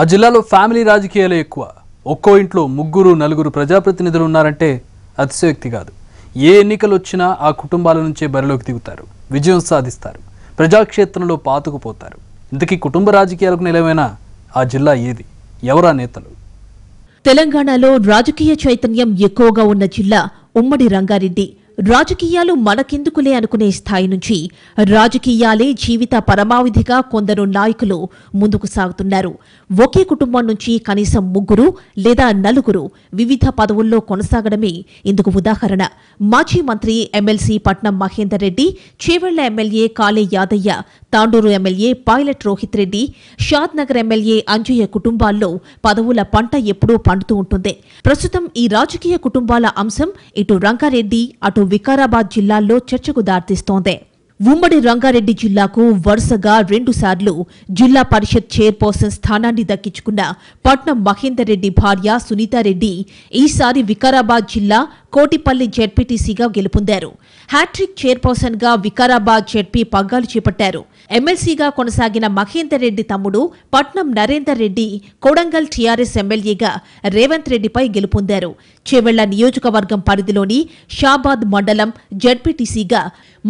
ఆ జిల్లాలో ఫ్యామిలీ రాజకీయాలే ఎక్కువ ఒక్కో ఇంట్లో ముగ్గురు నలుగురు ప్రజాప్రతినిధులు ఉన్నారంటే అతిశయోక్తి కాదు ఏ ఎన్నికలు వచ్చినా ఆ కుటుంబాల నుంచే బరిలోకి దిగుతారు విజయం సాధిస్తారు ప్రజాక్షేత్రంలో పాతుకుపోతారు ఇంతకీ కుటుంబ రాజకీయాలకు నిలవైన ఆ జిల్లా ఏది ఎవరా నేతలు తెలంగాణలో రాజకీయ చైతన్యం ఎక్కువగా ఉన్న జిల్లా ఉమ్మడి రంగారెడ్డి రాజకీయాలు మనకెందుకులే అనుకునే స్థాయి నుంచి రాజకీయాలే జీవిత పరమావిధిగా కొందరు నాయకులు ముందుకు సాగుతున్నారు ఒకే కుటుంబం నుంచి కనీసం ముగ్గురు లేదా నలుగురు వివిధ పదవుల్లో కొనసాగడమే ఇందుకు ఉదాహరణ మాజీ మంత్రి MLC Patnam Mahender Reddy Chevella MLA Kale Yadaiah Tandur MLA Pilot Rohit Reddy Shadnagar MLA Anjaiah కుటుంబాల్లో పదవుల పంట ఎప్పుడూ పండుతూ ఉంటుంది ప్రస్తుతం ఈ రాజకీయ కుటుంబాల అంశం ఇటు రంగారెడ్డి అటు పాటు వికారాబాద్ జిల్లాల్లో చర్చకు దారితీస్తోంది ఉమ్మడి రంగారెడ్డి జిల్లాకు వరుసగా రెండుసార్లు జిల్లా పరిషత్ చైర్పర్సన్ స్థానాన్ని దక్కించుకున్న పట్నం మహేందర్ రెడ్డి భార్య సునీతారెడ్డి ఈసారి వికారాబాద్ జిల్లా కోటిపల్లి జెడ్పీటీసీగా గెలుపొందారు హ్యాట్రిక్ చైర్పర్సన్ గా వికారాబాద్ జెడ్పీ పగ్గాలు చేపట్టారు ఎమ్మెల్సీగా కొనసాగిన మహేందర్ రెడ్డి తమ్ముడు పట్నం నరేందర్ రెడ్డి కొడంగల్ టీఆర్ఎస్ ఎమ్మెల్యేగా రేవంత్ రెడ్డిపై గెలుపొందారు చెవెళ్ల నియోజకవర్గం పరిధిలోని షాబాద్ మండలం జెడ్పీటీసీగా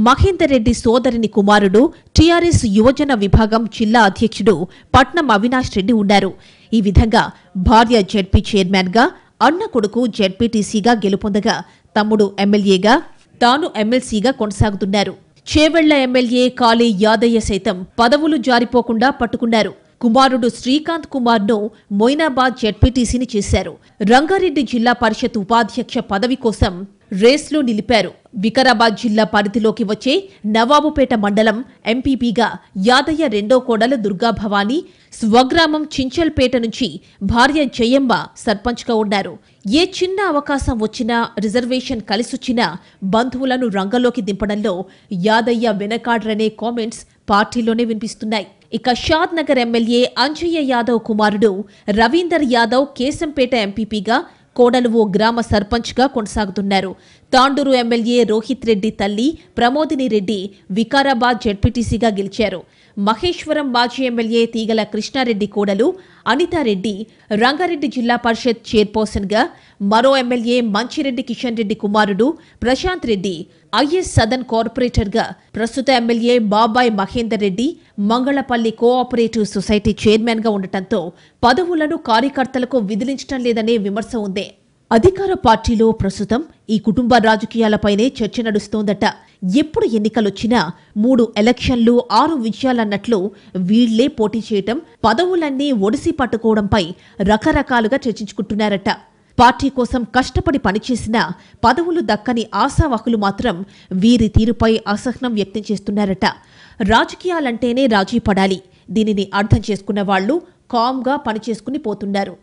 మహేందర్ రెడ్డి సోదరిని కుమారుడు టీఆర్ఎస్ యువజన విభాగం జిల్లా అధ్యక్షుడు పట్నం అవినాష్ రెడ్డి ఉన్నారు ఈ విధంగా భార్య జెడ్పీ చైర్మన్గా అన్న కొడుకు జెడ్పీటీసీగా గెలుపొందగా తమ్ముడు ఎమ్మెల్యేగా తాను ఎమ్మెల్సీగా కొనసాగుతున్నారు చేవెళ్ల ఎమ్మెల్యే కాళీ యాదయ్య సైతం పదవులు జారిపోకుండా పట్టుకున్నారు కుమారుడు శ్రీకాంత్ కుమార్ను మొయినాబాద్ జెడ్పీటీసీని చేశారు రంగారెడ్డి జిల్లా పరిషత్ ఉపాధ్యక్ష పదవి కోసం రేస్లో నిలిపారు వికారాబాద్ జిల్లా పరిధిలోకి వచ్చే నవాబుపేట మండలం ఎంపీపీగా యాదయ్య రెండో కోడలు దుర్గాభవాని స్వగ్రామం చించల్పేట నుంచి భార్య జయమ్మ సర్పంచ్గా ఉన్నారు ఏ చిన్న అవకాశం వచ్చినా రిజర్వేషన్ కలిసొచ్చినా బంధువులను రంగంలోకి దింపడంలో యాదయ్య వెనకాడరనే కామెంట్స్ పార్టీలోనే వినిపిస్తున్నాయి ఇక షాద్ నగర్ ఎమ్మెల్యే అంజయ్య యాదవ్ కుమారుడు రవీందర్ యాదవ్ కేశంపేట ఎంపీపీగా కోడలు ఓ గ్రామ సర్పంచ్గా కొనసాగుతున్నారు తాండూరు ఎమ్మెల్యే రోహిత్ రెడ్డి తల్లి ప్రమోదిని రెడ్డి వికారాబాద్ జడ్పీటీసీగా గెలిచారు మహేశ్వరం మాజీ ఎమ్మెల్యే తీగల కృష్ణారెడ్డి కోడలు అనితారెడ్డి రంగారెడ్డి జిల్లా పరిషత్ చైర్పర్సన్గా మరో ఎమ్మెల్యే మంచిరెడ్డి కిషన్ రెడ్డి కుమారుడు ప్రశాంత్ రెడ్డి ఐఎస్ సదన్ కార్పొరేటర్గా ప్రస్తుత ఎమ్మెల్యే బాబాయ్ మహేందర్ రెడ్డి మంగళపల్లి కోఆపరేటివ్ సొసైటీ చైర్మన్గా ఉండటంతో పదవులను కార్యకర్తలకు విధులించడం లేదనే విమర్శ ఉంది అధికార పార్టీలో ప్రస్తుతం ఈ కుటుంబ రాజకీయాలపైనే చర్చ నడుస్తోందట ఎప్పుడు ఎన్నికలొచ్చినా మూడు ఎలక్షన్లు ఆరు విజయాలన్నట్లు వీళ్లే పోటీ చేయటం పదవులన్నీ ఒడిసి పట్టుకోవడంపై రకరకాలుగా చర్చించుకుంటున్నారట పార్టీ కోసం కష్టపడి పనిచేసిన పదవులు దక్కని ఆశావాహులు మాత్రం వీరి తీరుపై అసహనం వ్యక్తం చేస్తున్నారట రాజకీయాలంటేనే రాజీ పడాలి దీనిని అర్థం చేసుకున్న వాళ్ళు కామ్గా పనిచేసుకుని పోతున్నారు